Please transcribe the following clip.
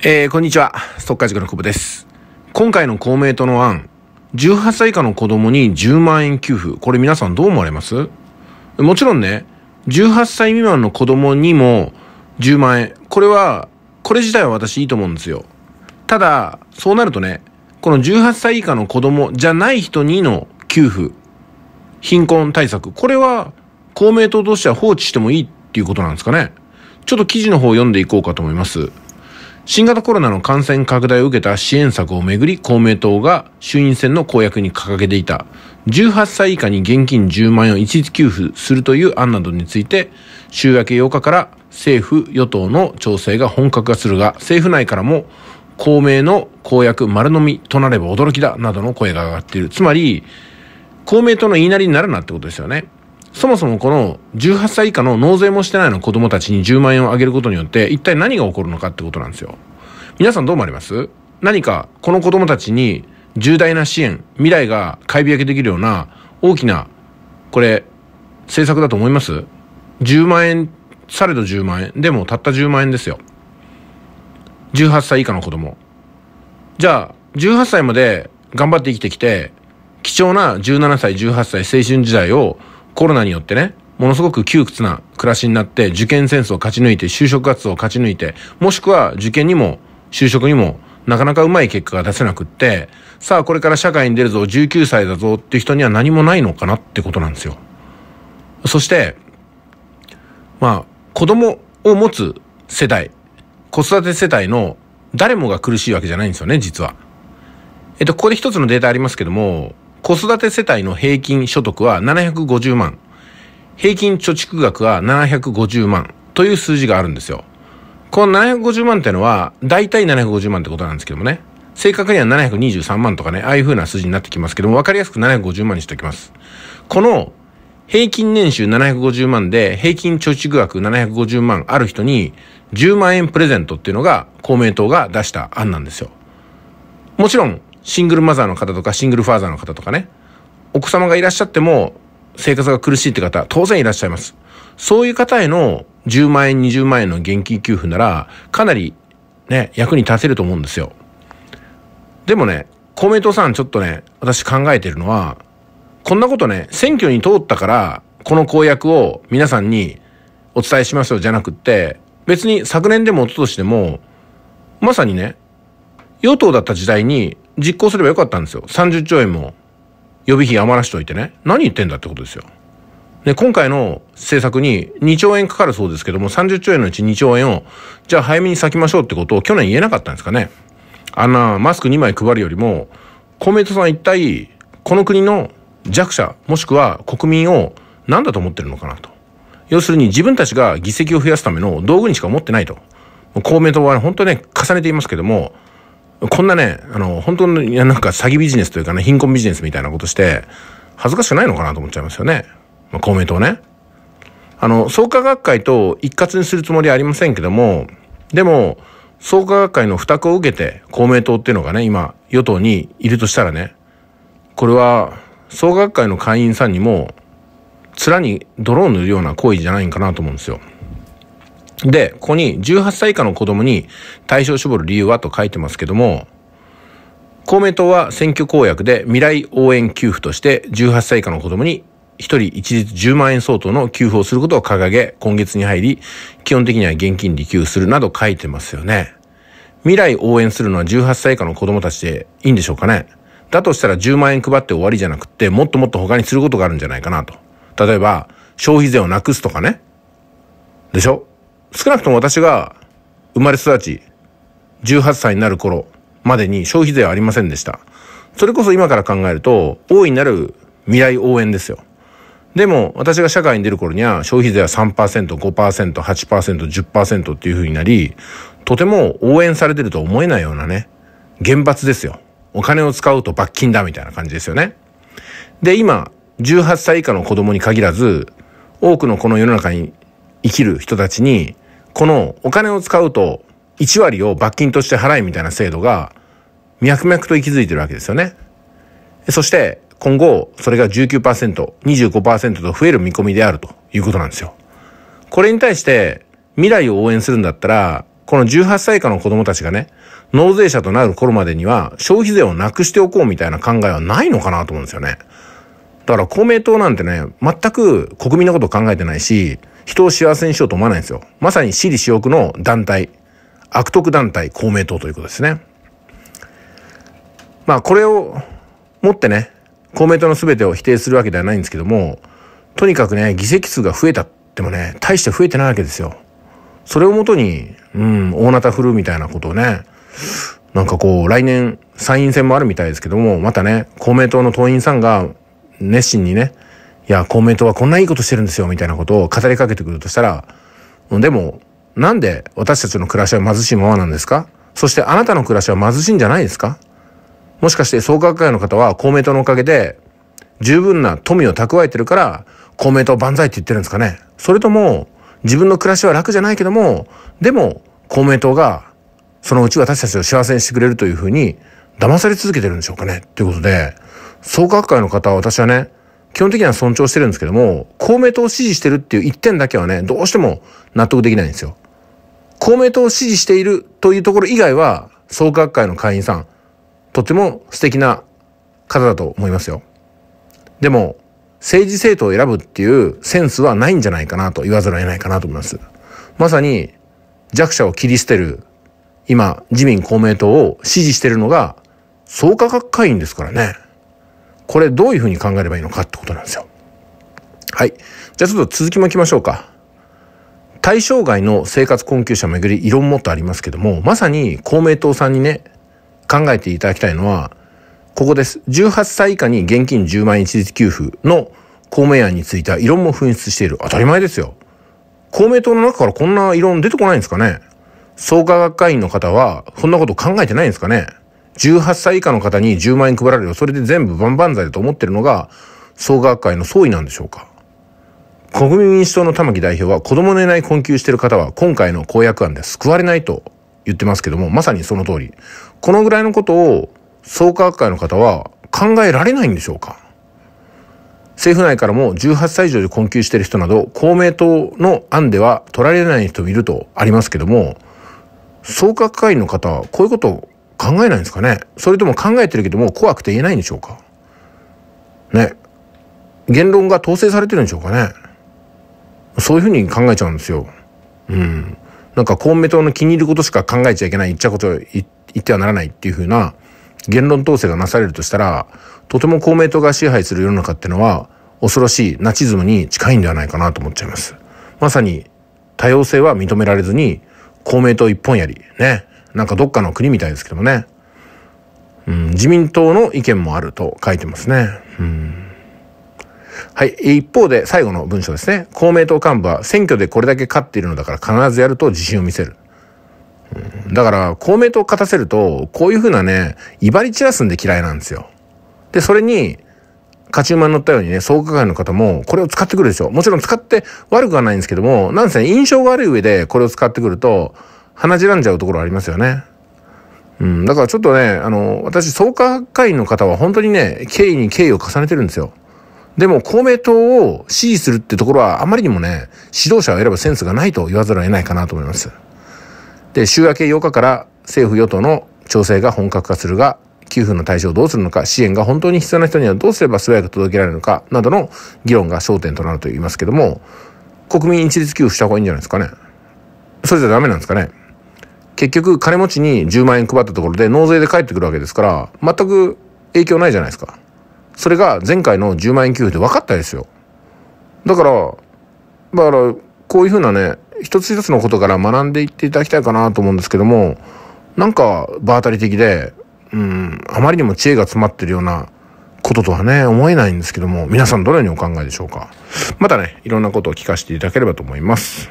えー、こんにちは。ストッカー塾の久保です。今回の公明党の案、18歳以下の子供に10万円給付。これ皆さんどう思われますもちろんね、18歳未満の子供にも10万円。これは、これ自体は私いいと思うんですよ。ただ、そうなるとね、この18歳以下の子供じゃない人にの給付、貧困対策、これは公明党としては放置してもいいっていうことなんですかね。ちょっと記事の方を読んでいこうかと思います。新型コロナの感染拡大を受けた支援策をめぐり公明党が衆院選の公約に掲げていた18歳以下に現金10万円を一律給付するという案などについて週明け8日から政府与党の調整が本格化するが政府内からも公明の公約丸飲みとなれば驚きだなどの声が上がっているつまり公明党の言いなりになるなってことですよねそもそもこの18歳以下の納税もしてないの子供たちに10万円をあげることによって一体何が起こるのかってことなんですよ。皆さんどう思われます何かこの子供たちに重大な支援、未来が買い開けできるような大きな、これ、政策だと思います ?10 万円、されど10万円。でもたった10万円ですよ。18歳以下の子供。じゃあ、18歳まで頑張って生きてきて、貴重な17歳、18歳、青春時代をコロナによってね、ものすごく窮屈な暮らしになって、受験戦争を勝ち抜いて、就職活動を勝ち抜いて、もしくは受験にも、就職にも、なかなかうまい結果が出せなくって、さあこれから社会に出るぞ、19歳だぞって人には何もないのかなってことなんですよ。そして、まあ、子供を持つ世代、子育て世帯の誰もが苦しいわけじゃないんですよね、実は。えっと、ここで一つのデータありますけども、子育て世帯の平均所得は750万、平均貯蓄額は750万という数字があるんですよ。この750万ってのは、大体750万ってことなんですけどもね。正確には723万とかね、ああいう風な数字になってきますけども、わかりやすく750万にしておきます。この、平均年収750万で、平均貯蓄額750万ある人に、10万円プレゼントっていうのが、公明党が出した案なんですよ。もちろん、シングルマザーの方とか、シングルファーザーの方とかね、お子様がいらっしゃっても、生活が苦しいって方、当然いらっしゃいます。そういう方への10万円、20万円の現金給付なら、かなりね、役に立てると思うんですよ。でもね、公明党さんちょっとね、私考えてるのは、こんなことね、選挙に通ったから、この公約を皆さんにお伝えしますよじゃなくって、別に昨年でも一昨年でも、まさにね、与党だった時代に実行すればよかったんですよ。30兆円も予備費余らしといてね。何言ってんだってことですよ。で、今回の政策に2兆円かかるそうですけども、30兆円のうち2兆円を、じゃあ早めに割きましょうってことを去年言えなかったんですかね。あんなマスク2枚配るよりも、公明党さん一体、この国の弱者、もしくは国民を何だと思ってるのかなと。要するに自分たちが議席を増やすための道具にしか思ってないと。公明党は本当ね、重ねていますけども、こんなね、あの、本当や、なんか詐欺ビジネスというかね、貧困ビジネスみたいなことして、恥ずかしくないのかなと思っちゃいますよね。まあ、公明党ね。あの、創価学会と一括にするつもりはありませんけども、でも、創価学会の負託を受けて、公明党っていうのがね、今、与党にいるとしたらね、これは、創価学会の会員さんにも、面に泥を塗るような行為じゃないんかなと思うんですよ。で、ここに18歳以下の子供に対象を絞る理由はと書いてますけども、公明党は選挙公約で未来応援給付として18歳以下の子供に1人一律10万円相当の給付をすることを掲げ、今月に入り、基本的には現金で給付するなど書いてますよね。未来応援するのは18歳以下の子供たちでいいんでしょうかね。だとしたら10万円配って終わりじゃなくて、もっともっと他にすることがあるんじゃないかなと。例えば、消費税をなくすとかね。でしょ少なくとも私が生まれ育ち、18歳になる頃までに消費税はありませんでした。それこそ今から考えると、大いなる未来応援ですよ。でも、私が社会に出る頃には、消費税は3%、5%、8%、10%っていう風になり、とても応援されてると思えないようなね、厳罰ですよ。お金を使うと罰金だみたいな感じですよね。で、今、18歳以下の子供に限らず、多くのこの世の中に生きる人たちに、このお金を使うと1割を罰金として払いみたいな制度が脈々と息づいてるわけですよね。そして今後それが19%、25%と増える見込みであるということなんですよ。これに対して未来を応援するんだったら、この18歳以下の子供たちがね、納税者となる頃までには消費税をなくしておこうみたいな考えはないのかなと思うんですよね。だから公明党なんてね、全く国民のことを考えてないし、人を幸せにしようと思わないんですよ。まさに私利私欲の団体、悪徳団体公明党ということですね。まあこれをもってね、公明党の全てを否定するわけではないんですけども、とにかくね、議席数が増えたってもね、大して増えてないわけですよ。それをもとに、うん、大なた振るみたいなことをね、なんかこう、来年参院選もあるみたいですけども、またね、公明党の党員さんが熱心にね、いや、公明党はこんないいことしてるんですよ、みたいなことを語りかけてくるとしたら、でも、なんで私たちの暮らしは貧しいままなんですかそしてあなたの暮らしは貧しいんじゃないですかもしかして創価学会の方は公明党のおかげで十分な富を蓄えてるから公明党万歳って言ってるんですかねそれとも自分の暮らしは楽じゃないけども、でも公明党がそのうち私たちを幸せにしてくれるというふうに騙され続けてるんでしょうかねということで、創価学会の方は私はね、基本的には尊重してるんですけども、公明党を支持してるっていう一点だけはね、どうしても納得できないんですよ。公明党を支持しているというところ以外は、創価学会の会員さん、とても素敵な方だと思いますよ。でも、政治政党を選ぶっていうセンスはないんじゃないかなと言わざるを得ないかなと思います。まさに弱者を切り捨てる、今、自民公明党を支持してるのが、創価学会員ですからね。これどういうふうに考えればいいのかってことなんですよ。はい。じゃあちょっと続きも行きましょうか。対象外の生活困窮者をめぐり異論もっとありますけども、まさに公明党さんにね、考えていただきたいのは、ここです。18歳以下に現金10万円一律給付の公明案については異論も紛失している。当たり前ですよ。公明党の中からこんな異論出てこないんですかね創価学会員の方は、そんなこと考えてないんですかね18歳以下の方に10万円配られる、それで全部万々歳だと思ってるのが、総学会の総意なんでしょうか。国民民主党の玉木代表は、子供のいない困窮している方は、今回の公約案で救われないと言ってますけども、まさにその通り。このぐらいのことを、創価学会の方は考えられないんでしょうか政府内からも18歳以上で困窮している人など、公明党の案では取られない人もいるとありますけども、創価学会の方はこういうことを考えないんですかねそれとも考えてるけども怖くて言えないんでしょうかね。言論が統制されてるんでしょうかねそういうふうに考えちゃうんですよ。うん。なんか公明党の気に入ることしか考えちゃいけない、言っちゃうこと言ってはならないっていうふうな言論統制がなされるとしたら、とても公明党が支配する世の中ってのは恐ろしいナチズムに近いんではないかなと思っちゃいます。まさに多様性は認められずに公明党一本やり、ね。なんかどっかの国みたいですけどもね。うん、自民党の意見もあると書いてますね。うん。はい。一方で、最後の文章ですね。公明党幹部は、選挙でこれだけ勝っているのだから必ずやると自信を見せる。うん、だから、公明党を勝たせると、こういうふうなね、威張り散らすんで嫌いなんですよ。で、それに、勝ち馬に乗ったようにね、創価会の方も、これを使ってくるでしょ。もちろん使って悪くはないんですけども、なんせ、ね、印象が悪い上でこれを使ってくると、鼻じらんじゃうところありますよね。うん、だからちょっとね、あの、私、創価会員の方は本当にね、敬意に敬意を重ねてるんですよ。でも公明党を支持するってところはあまりにもね、指導者を選ぶセンスがないと言わざるを得ないかなと思います。で、週明け8日から政府与党の調整が本格化するが、給付の対象をどうするのか、支援が本当に必要な人にはどうすれば素早く届けられるのか、などの議論が焦点となると言いますけども、国民一律給付した方がいいんじゃないですかね。それじゃダメなんですかね。結局金持ちに10万円配ったところで納税で返ってくるわけですから、全く影響ないじゃないですか。それが前回の10万円給付で分かったですよ。だから、だから、こういうふうなね、一つ一つのことから学んでいっていただきたいかなと思うんですけども、なんか場当たり的で、うん、あまりにも知恵が詰まってるようなこととはね、思えないんですけども、皆さんどのようにお考えでしょうか。またね、いろんなことを聞かせていただければと思います。